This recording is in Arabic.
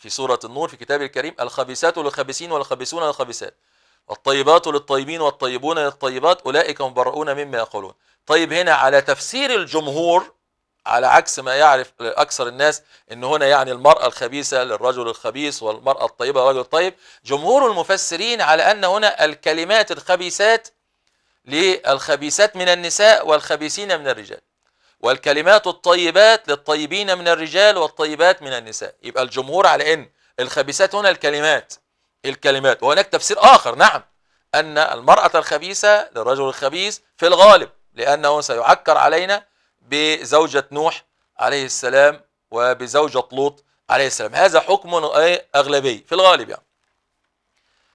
في سورة النور في كتاب الكريم الخبيثات للخبيثين والخبيثون للخبيثات الطيبات للطيبين والطيبون للطيبات أولئك مبرؤون مما يقولون طيب هنا على تفسير الجمهور على عكس ما يعرف أكثر الناس أن هنا يعني المرأة الخبيثة للرجل الخبيث والمرأة الطيبة للرجل الطيب جمهور المفسرين على أن هنا الكلمات الخبيثات للخبيثات من النساء والخبيثين من الرجال والكلمات الطيبات للطيبين من الرجال والطيبات من النساء يبقى الجمهور على ان الخبيثات هنا الكلمات الكلمات وهناك تفسير اخر نعم ان المراه الخبيثه للرجل الخبيث في الغالب لانه سيعكر علينا بزوجه نوح عليه السلام وبزوجه لوط عليه السلام هذا حكم اغلبي في الغالب يعني